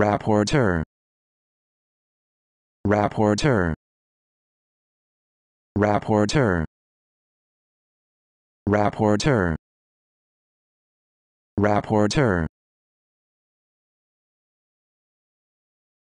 Rapporteur. Rapporteur. Rapporteur. Rapporteur. Rapporteur.